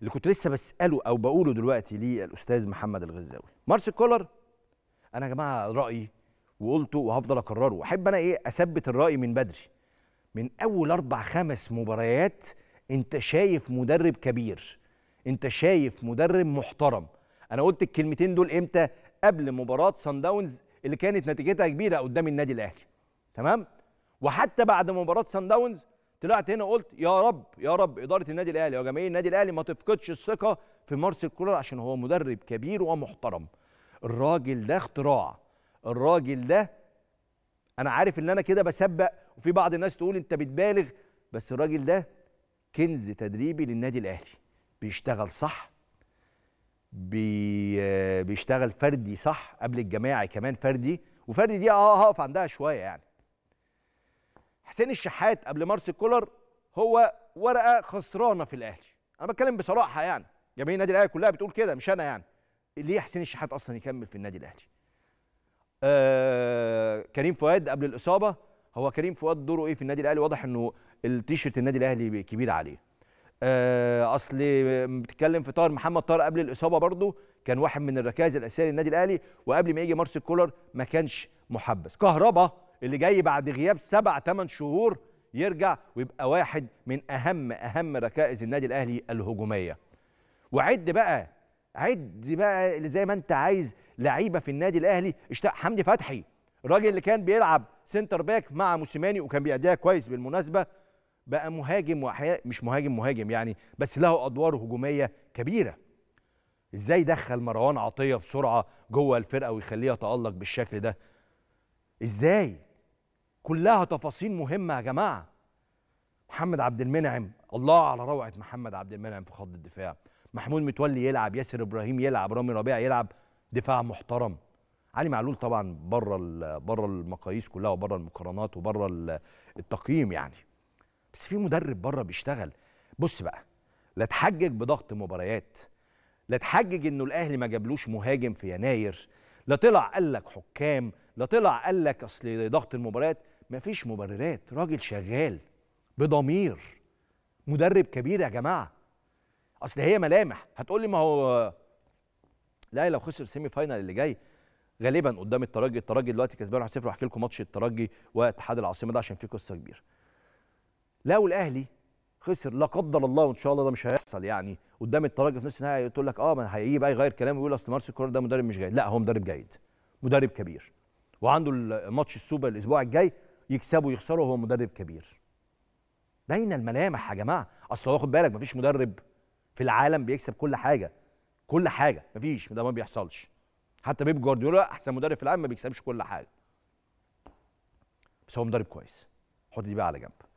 اللي كنت لسه بساله او بقوله دلوقتي للاستاذ محمد الغزاوي مارس كولر انا يا جماعه رايي وقلته وهفضل اكرره احب انا ايه اثبت الراي من بدري من اول اربع خمس مباريات انت شايف مدرب كبير انت شايف مدرب محترم انا قلت الكلمتين دول امتى قبل مباراه سان داونز اللي كانت نتيجتها كبيره قدام النادي الاهلي تمام وحتى بعد مباراه سان داونز طلعت هنا قلت يا رب يا رب اداره النادي الاهلي وجماهير النادي الاهلي ما تفقدش الثقه في مارسيل كولر عشان هو مدرب كبير ومحترم الراجل ده اختراع الراجل ده انا عارف ان انا كده بسبق وفي بعض الناس تقول انت بتبالغ بس الراجل ده كنز تدريبي للنادي الاهلي بيشتغل صح بي... بيشتغل فردي صح قبل الجماعي كمان فردي وفردي دي اه هقف عندها شويه يعني حسين الشحات قبل مارسيل كولر هو ورقه خسرانه في الاهلي انا بتكلم بصراحه يعني جماهير النادي الاهلي كلها بتقول كده مش انا يعني ليه حسين الشحات اصلا يكمل في النادي الاهلي آه كريم فؤاد قبل الاصابه هو كريم فؤاد دوره ايه في النادي الاهلي واضح انه التيشيرت النادي الاهلي كبير عليه آه اصل بتتكلم في طاهر محمد طاهر قبل الاصابه برضه كان واحد من الركائز الاساسيه للنادي الاهلي وقبل ما يجي مارسيل كولر ما كانش محبس كهربا اللي جاي بعد غياب سبع ثمان شهور يرجع ويبقى واحد من اهم اهم ركائز النادي الاهلي الهجوميه وعد بقى عد بقى زي ما انت عايز لعيبه في النادي الاهلي حمدي فتحي الراجل اللي كان بيلعب سنتر باك مع موسيماني وكان بيأديها كويس بالمناسبه بقى مهاجم واحيانا مش مهاجم مهاجم يعني بس له ادوار هجوميه كبيره ازاي دخل مروان عطيه بسرعه جوه الفرقه ويخليها تالق بالشكل ده ازاي كلها تفاصيل مهمه يا جماعه محمد عبد المنعم الله على روعه محمد عبد المنعم في خط الدفاع محمود متولي يلعب ياسر ابراهيم يلعب رامي ربيع يلعب دفاع محترم علي معلول طبعا بره بره المقاييس كلها وبره المقارنات وبره التقييم يعني بس في مدرب بره بيشتغل بص بقى لا تحجج بضغط مباريات لا تحجج انه الاهلي ما جابلوش مهاجم في يناير لا طلع قال لك حكام لا طلع قال لك اصل ضغط المباريات مفيش مبررات راجل شغال بضمير مدرب كبير يا جماعه اصل هي ملامح هتقول لي ما هو لا لو خسر سيمي فاينل اللي جاي غالبا قدام الترجي الترجي دلوقتي كسبان 1-0 واحكي لكم ماتش الترجي واتحاد العاصمه ده عشان في قصه كبيره لو الاهلي خسر لا قدر الله وان شاء الله ده مش هيحصل يعني قدام الترجي في نص النهائي تقول لك اه ما هيجي بقى يغير كلامه ويقول اصل مارسيل كولر ده مدرب مش جيد لا هو مدرب جيد مدرب كبير وعنده الماتش السوبر الاسبوع الجاي يكسبوا يخسروا هو مدرب كبير بين الملامح يا جماعه اصل واخد بالك مفيش مدرب في العالم بيكسب كل حاجه كل حاجه مفيش ده ما بيحصلش حتى بيب جوارديولا احسن مدرب في العالم ما بيكسبش كل حاجه بس هو مدرب كويس حط دي بقى على جنب